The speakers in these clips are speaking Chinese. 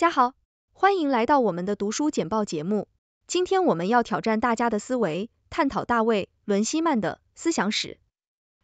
大家好，欢迎来到我们的读书简报节目。今天我们要挑战大家的思维，探讨大卫·伦希曼的《思想史》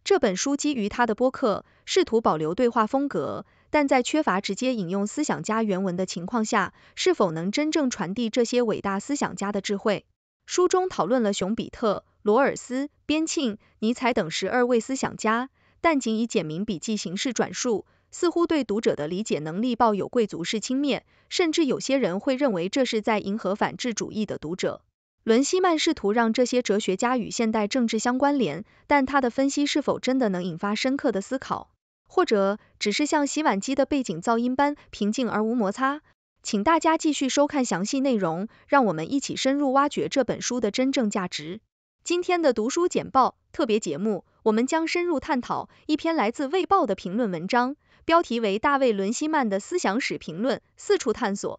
这本书。基于他的播客，试图保留对话风格，但在缺乏直接引用思想家原文的情况下，是否能真正传递这些伟大思想家的智慧？书中讨论了熊彼特、罗尔斯、边沁、尼采等十二位思想家，但仅以简明笔记形式转述。似乎对读者的理解能力抱有贵族式轻蔑，甚至有些人会认为这是在迎合反智主义的读者。伦西曼试图让这些哲学家与现代政治相关联，但他的分析是否真的能引发深刻的思考，或者只是像洗碗机的背景噪音般平静而无摩擦？请大家继续收看详细内容，让我们一起深入挖掘这本书的真正价值。今天的读书简报特别节目，我们将深入探讨一篇来自《卫报》的评论文章。标题为大卫·伦希曼的思想史评论：四处探索。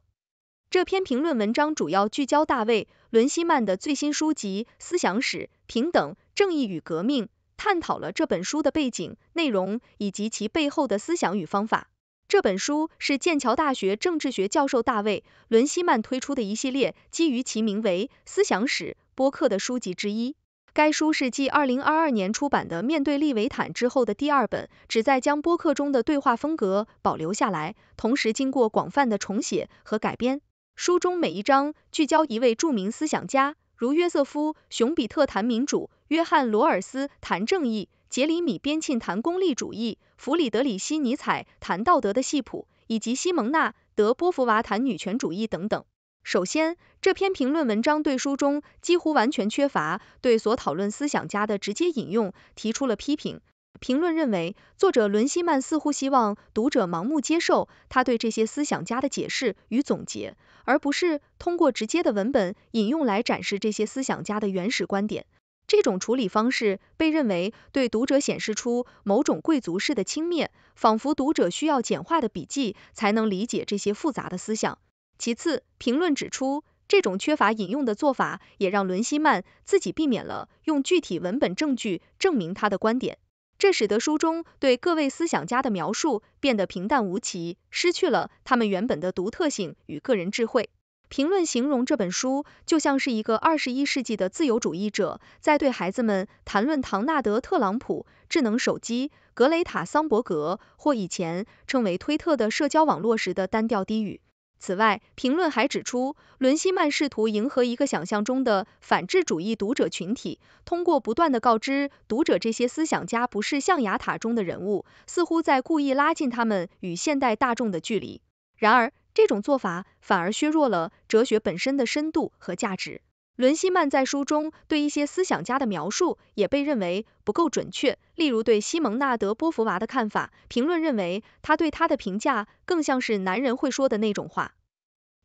这篇评论文章主要聚焦大卫·伦希曼的最新书籍《思想史：平等、正义与革命》，探讨了这本书的背景、内容以及其背后的思想与方法。这本书是剑桥大学政治学教授大卫·伦希曼推出的一系列基于其名为“思想史”播客的书籍之一。该书是继二零二二年出版的《面对利维坦》之后的第二本，旨在将播客中的对话风格保留下来，同时经过广泛的重写和改编。书中每一章聚焦一位著名思想家，如约瑟夫·熊彼特谈民主、约翰·罗尔斯谈正义、杰里米·边沁谈功利主义、弗里德里希·尼采谈道德的细谱，以及西蒙娜·德波伏娃谈女权主义等等。首先，这篇评论文章对书中几乎完全缺乏对所讨论思想家的直接引用提出了批评。评论认为，作者伦希曼似乎希望读者盲目接受他对这些思想家的解释与总结，而不是通过直接的文本引用来展示这些思想家的原始观点。这种处理方式被认为对读者显示出某种贵族式的轻蔑，仿佛读者需要简化的笔记才能理解这些复杂的思想。其次，评论指出，这种缺乏引用的做法也让伦希曼自己避免了用具体文本证据证明他的观点，这使得书中对各位思想家的描述变得平淡无奇，失去了他们原本的独特性与个人智慧。评论形容这本书就像是一个二十一世纪的自由主义者在对孩子们谈论唐纳德·特朗普、智能手机、格雷塔·桑伯格或以前称为推特的社交网络时的单调低语。此外，评论还指出，伦西曼试图迎合一个想象中的反智主义读者群体，通过不断的告知读者这些思想家不是象牙塔中的人物，似乎在故意拉近他们与现代大众的距离。然而，这种做法反而削弱了哲学本身的深度和价值。伦希曼在书中对一些思想家的描述也被认为不够准确，例如对西蒙纳德·波伏娃的看法，评论认为他对他的评价更像是男人会说的那种话。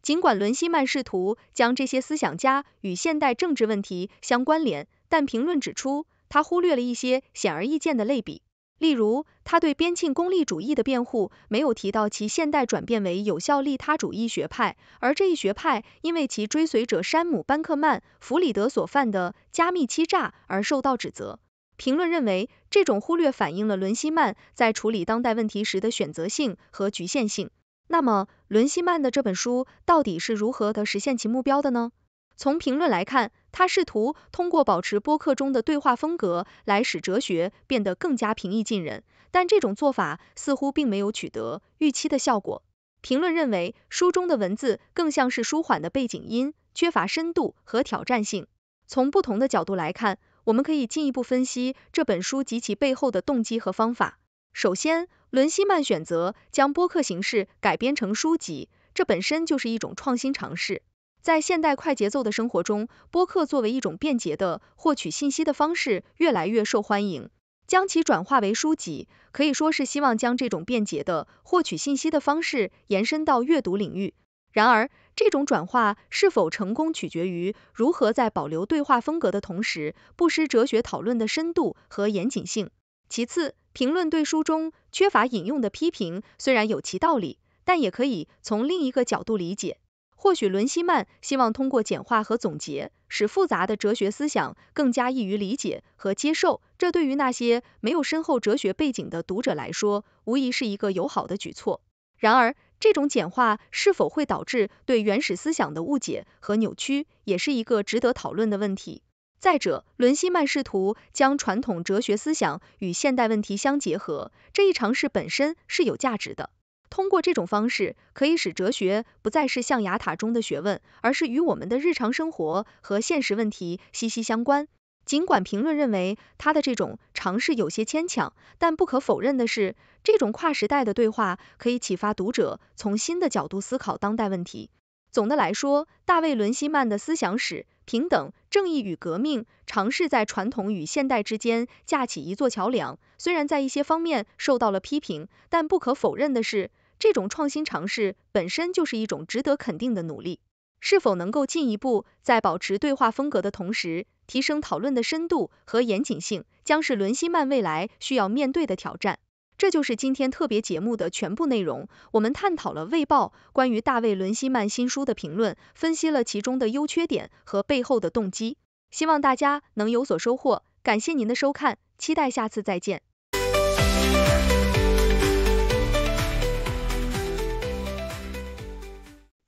尽管伦希曼试图将这些思想家与现代政治问题相关联，但评论指出他忽略了一些显而易见的类比。例如，他对边沁功利主义的辩护没有提到其现代转变为有效利他主义学派，而这一学派因为其追随者山姆·班克曼·弗里德所犯的加密欺诈而受到指责。评论认为，这种忽略反映了伦西曼在处理当代问题时的选择性和局限性。那么，伦西曼的这本书到底是如何的实现其目标的呢？从评论来看，他试图通过保持播客中的对话风格来使哲学变得更加平易近人，但这种做法似乎并没有取得预期的效果。评论认为，书中的文字更像是舒缓的背景音，缺乏深度和挑战性。从不同的角度来看，我们可以进一步分析这本书及其背后的动机和方法。首先，伦希曼选择将播客形式改编成书籍，这本身就是一种创新尝试。在现代快节奏的生活中，播客作为一种便捷的获取信息的方式越来越受欢迎。将其转化为书籍，可以说是希望将这种便捷的获取信息的方式延伸到阅读领域。然而，这种转化是否成功，取决于如何在保留对话风格的同时，不失哲学讨论的深度和严谨性。其次，评论对书中缺乏引用的批评虽然有其道理，但也可以从另一个角度理解。或许伦希曼希望通过简化和总结，使复杂的哲学思想更加易于理解和接受。这对于那些没有深厚哲学背景的读者来说，无疑是一个友好的举措。然而，这种简化是否会导致对原始思想的误解和扭曲，也是一个值得讨论的问题。再者，伦希曼试图将传统哲学思想与现代问题相结合，这一尝试本身是有价值的。通过这种方式，可以使哲学不再是象牙塔中的学问，而是与我们的日常生活和现实问题息息相关。尽管评论认为他的这种尝试有些牵强，但不可否认的是，这种跨时代的对话可以启发读者从新的角度思考当代问题。总的来说，大卫·伦希曼的思想史《平等、正义与革命》尝试在传统与现代之间架起一座桥梁。虽然在一些方面受到了批评，但不可否认的是。这种创新尝试本身就是一种值得肯定的努力。是否能够进一步在保持对话风格的同时，提升讨论的深度和严谨性，将是伦希曼未来需要面对的挑战。这就是今天特别节目的全部内容。我们探讨了《卫报》关于大卫·伦希曼新书的评论，分析了其中的优缺点和背后的动机。希望大家能有所收获。感谢您的收看，期待下次再见。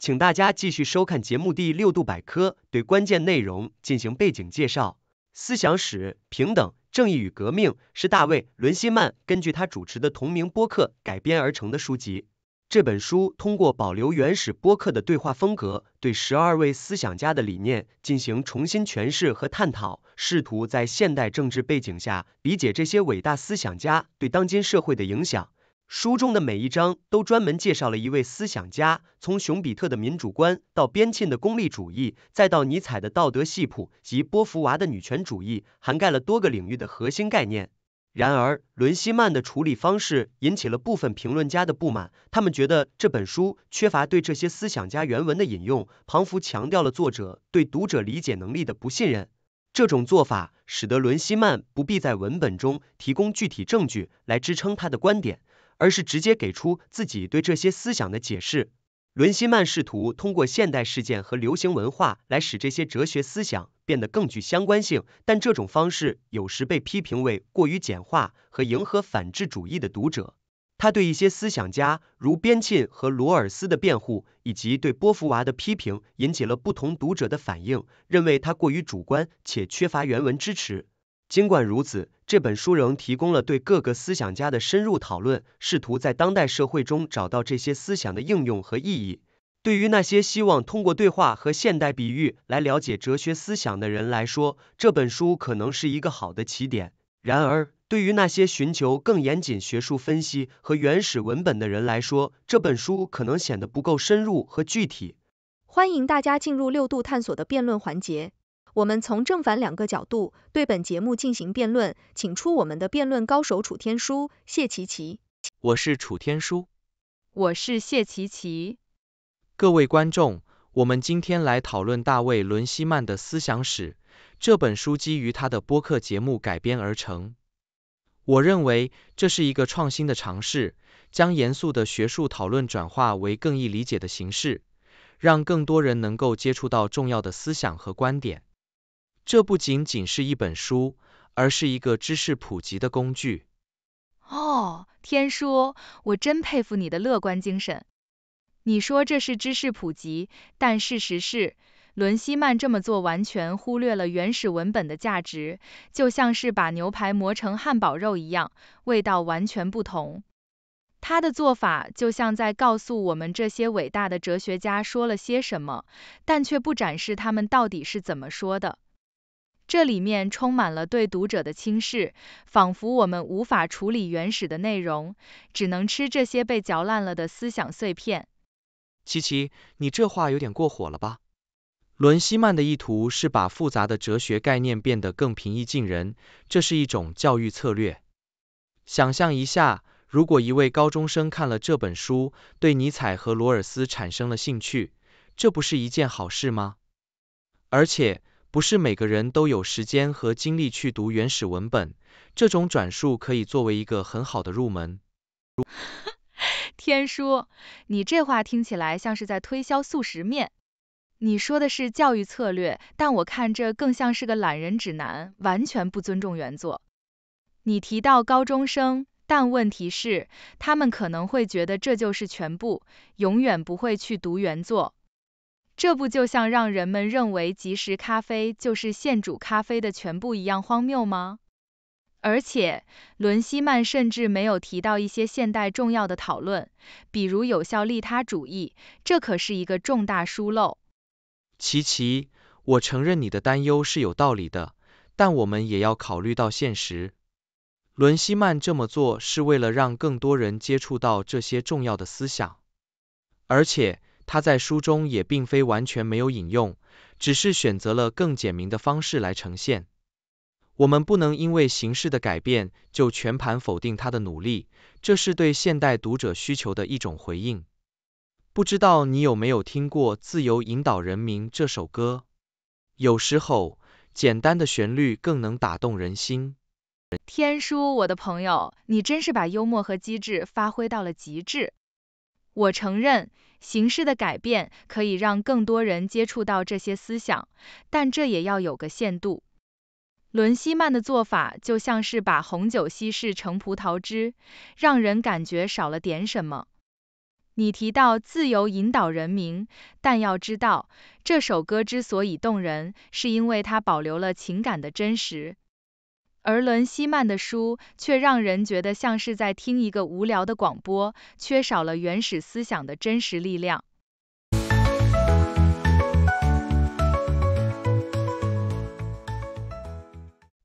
请大家继续收看节目第六度百科，对关键内容进行背景介绍。思想史、平等、正义与革命是大卫·伦希曼根据他主持的同名播客改编而成的书籍。这本书通过保留原始播客的对话风格，对十二位思想家的理念进行重新诠释和探讨，试图在现代政治背景下理解这些伟大思想家对当今社会的影响。书中的每一章都专门介绍了一位思想家，从熊彼特的民主观到边沁的功利主义，再到尼采的道德系谱及波伏娃的女权主义，涵盖了多个领域的核心概念。然而，伦希曼的处理方式引起了部分评论家的不满，他们觉得这本书缺乏对这些思想家原文的引用。庞福强调了作者对读者理解能力的不信任，这种做法使得伦希曼不必在文本中提供具体证据来支撑他的观点。而是直接给出自己对这些思想的解释。伦希曼试图通过现代事件和流行文化来使这些哲学思想变得更具相关性，但这种方式有时被批评为过于简化和迎合反智主义的读者。他对一些思想家如边沁和罗尔斯的辩护，以及对波伏娃的批评，引起了不同读者的反应，认为他过于主观且缺乏原文支持。尽管如此，这本书仍提供了对各个思想家的深入讨论，试图在当代社会中找到这些思想的应用和意义。对于那些希望通过对话和现代比喻来了解哲学思想的人来说，这本书可能是一个好的起点。然而，对于那些寻求更严谨学术分析和原始文本的人来说，这本书可能显得不够深入和具体。欢迎大家进入六度探索的辩论环节。我们从正反两个角度对本节目进行辩论，请出我们的辩论高手楚天舒、谢琪琪。我是楚天舒，我是谢琪琪。各位观众，我们今天来讨论大卫·伦希曼的《思想史》这本书，基于他的播客节目改编而成。我认为这是一个创新的尝试，将严肃的学术讨论转化为更易理解的形式，让更多人能够接触到重要的思想和观点。这不仅仅是一本书，而是一个知识普及的工具。哦，天说，我真佩服你的乐观精神。你说这是知识普及，但事实是，伦希曼这么做完全忽略了原始文本的价值，就像是把牛排磨成汉堡肉一样，味道完全不同。他的做法就像在告诉我们这些伟大的哲学家说了些什么，但却不展示他们到底是怎么说的。这里面充满了对读者的轻视，仿佛我们无法处理原始的内容，只能吃这些被嚼烂了的思想碎片。琪琪，你这话有点过火了吧？伦希曼的意图是把复杂的哲学概念变得更平易近人，这是一种教育策略。想象一下，如果一位高中生看了这本书，对尼采和罗尔斯产生了兴趣，这不是一件好事吗？而且，不是每个人都有时间和精力去读原始文本，这种转述可以作为一个很好的入门。天叔，你这话听起来像是在推销速食面。你说的是教育策略，但我看这更像是个懒人指南，完全不尊重原作。你提到高中生，但问题是，他们可能会觉得这就是全部，永远不会去读原作。这不就像让人们认为即时咖啡就是现煮咖啡的全部一样荒谬吗？而且，伦希曼甚至没有提到一些现代重要的讨论，比如有效利他主义，这可是一个重大疏漏。琪琪，我承认你的担忧是有道理的，但我们也要考虑到现实。伦希曼这么做是为了让更多人接触到这些重要的思想，而且。他在书中也并非完全没有引用，只是选择了更简明的方式来呈现。我们不能因为形式的改变就全盘否定他的努力，这是对现代读者需求的一种回应。不知道你有没有听过《自由引导人民》这首歌？有时候，简单的旋律更能打动人心。天书，我的朋友，你真是把幽默和机智发挥到了极致。我承认。形式的改变可以让更多人接触到这些思想，但这也要有个限度。伦希曼的做法就像是把红酒稀释成葡萄汁，让人感觉少了点什么。你提到“自由引导人民”，但要知道，这首歌之所以动人，是因为它保留了情感的真实。而伦希曼的书却让人觉得像是在听一个无聊的广播，缺少了原始思想的真实力量。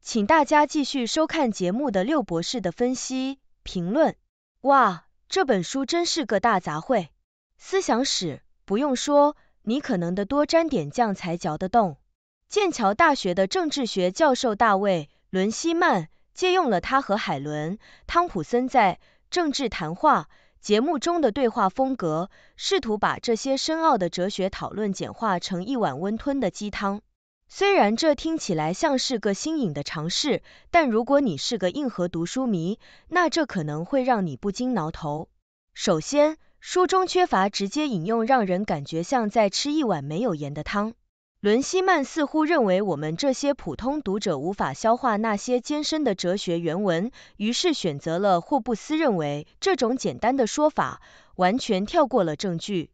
请大家继续收看节目的六博士的分析评论。哇，这本书真是个大杂烩，思想史不用说，你可能得多沾点酱才嚼得动。剑桥大学的政治学教授大卫。伦西曼借用了他和海伦·汤普森在政治谈话节目中的对话风格，试图把这些深奥的哲学讨论简化成一碗温吞的鸡汤。虽然这听起来像是个新颖的尝试，但如果你是个硬核读书迷，那这可能会让你不禁挠头。首先，书中缺乏直接引用，让人感觉像在吃一碗没有盐的汤。伦西曼似乎认为我们这些普通读者无法消化那些艰深的哲学原文，于是选择了霍布斯认为这种简单的说法完全跳过了证据。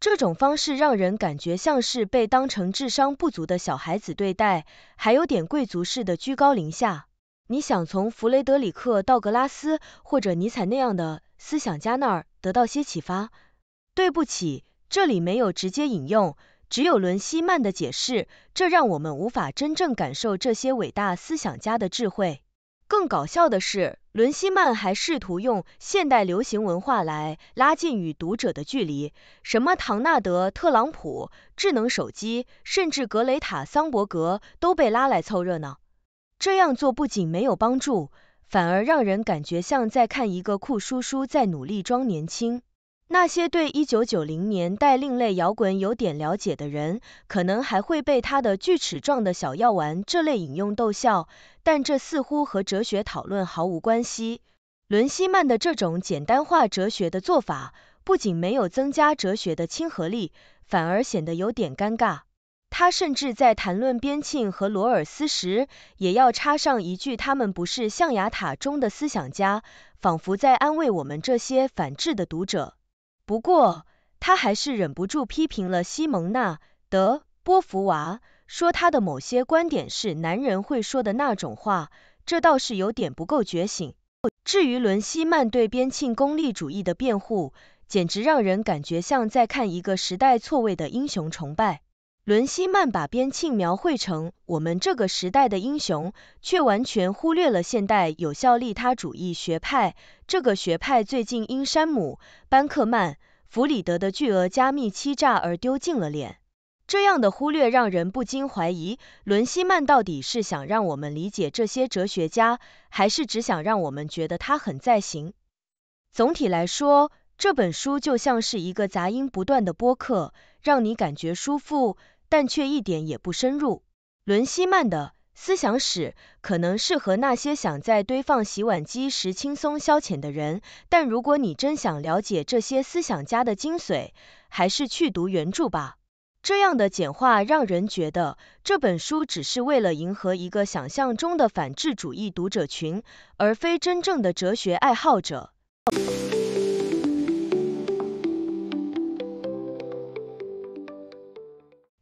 这种方式让人感觉像是被当成智商不足的小孩子对待，还有点贵族式的居高临下。你想从弗雷德里克·道格拉斯或者尼采那样的思想家那儿得到些启发？对不起，这里没有直接引用。只有伦西曼的解释，这让我们无法真正感受这些伟大思想家的智慧。更搞笑的是，伦西曼还试图用现代流行文化来拉近与读者的距离，什么唐纳德·特朗普、智能手机，甚至格雷塔·桑伯格都被拉来凑热闹。这样做不仅没有帮助，反而让人感觉像在看一个酷叔叔在努力装年轻。那些对一九九零年代另类摇滚有点了解的人，可能还会被他的锯齿状的小药丸这类引用逗笑，但这似乎和哲学讨论毫无关系。伦希曼的这种简单化哲学的做法，不仅没有增加哲学的亲和力，反而显得有点尴尬。他甚至在谈论边沁和罗尔斯时，也要插上一句他们不是象牙塔中的思想家，仿佛在安慰我们这些反智的读者。不过，他还是忍不住批评了西蒙娜·德·波伏娃，说他的某些观点是男人会说的那种话，这倒是有点不够觉醒。至于伦西曼对边沁功利主义的辩护，简直让人感觉像在看一个时代错位的英雄崇拜。伦希曼把边沁描绘成我们这个时代的英雄，却完全忽略了现代有效利他主义学派。这个学派最近因山姆·班克曼弗里德的巨额加密欺诈而丢尽了脸。这样的忽略让人不禁怀疑，伦希曼到底是想让我们理解这些哲学家，还是只想让我们觉得他很在行？总体来说，这本书就像是一个杂音不断的播客，让你感觉舒服。但却一点也不深入。伦希曼的思想史可能适合那些想在堆放洗碗机时轻松消遣的人，但如果你真想了解这些思想家的精髓，还是去读原著吧。这样的简化让人觉得这本书只是为了迎合一个想象中的反智主义读者群，而非真正的哲学爱好者。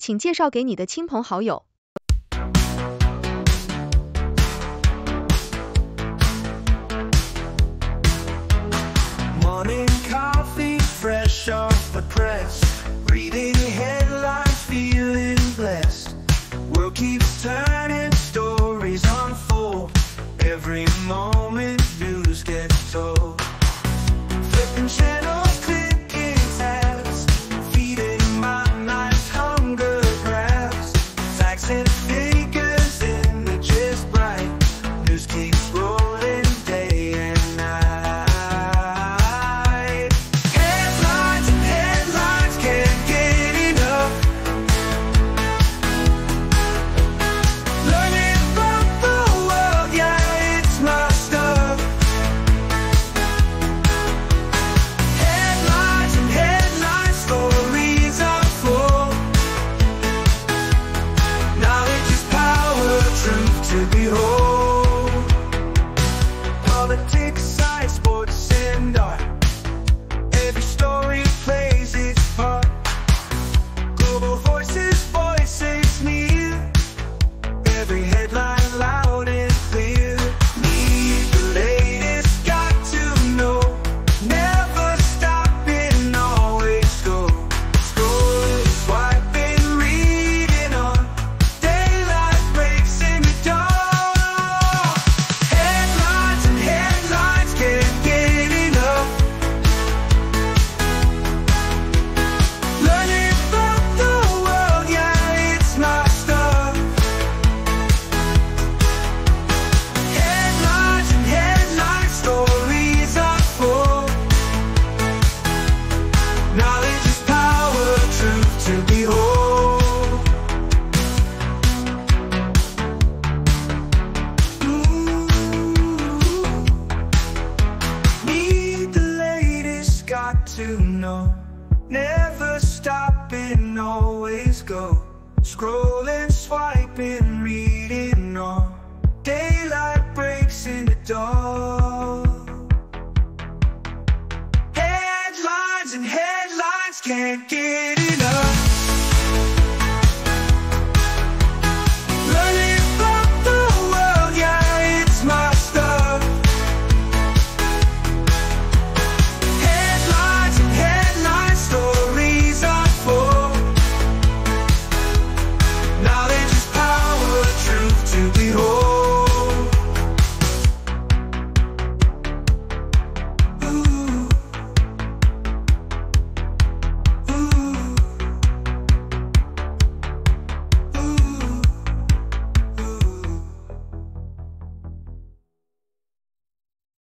请介绍给你的亲朋好友。